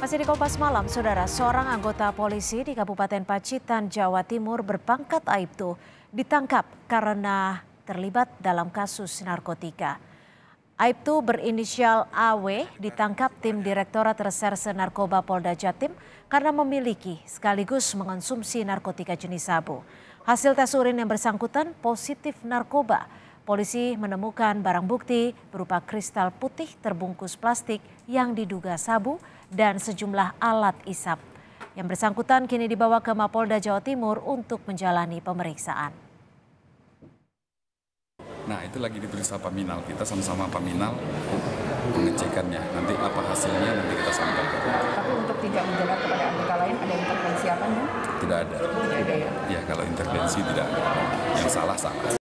Masih di Kompas Malam, Saudara, seorang anggota polisi di Kabupaten Pacitan, Jawa Timur berpangkat Aibtu ditangkap karena terlibat dalam kasus narkotika. Aibtu berinisial AW ditangkap tim Direktorat Reserse Narkoba Polda Jatim karena memiliki sekaligus mengonsumsi narkotika jenis sabu. Hasil tes urin yang bersangkutan positif narkoba. Polisi menemukan barang bukti berupa kristal putih terbungkus plastik yang diduga sabu dan sejumlah alat isap. Yang bersangkutan kini dibawa ke Mapolda Jawa Timur untuk menjalani pemeriksaan. Nah itu lagi diperiksa Paminal, kita sama-sama Paminal pengecekannya. Nanti apa hasilnya nanti kita sampaikan. Tapi untuk tidak menjabat kepada anggota lain ada intervensi apa Tidak ada. Tidak ada ya? Ya kalau intervensi tidak ada. Yang salah salah.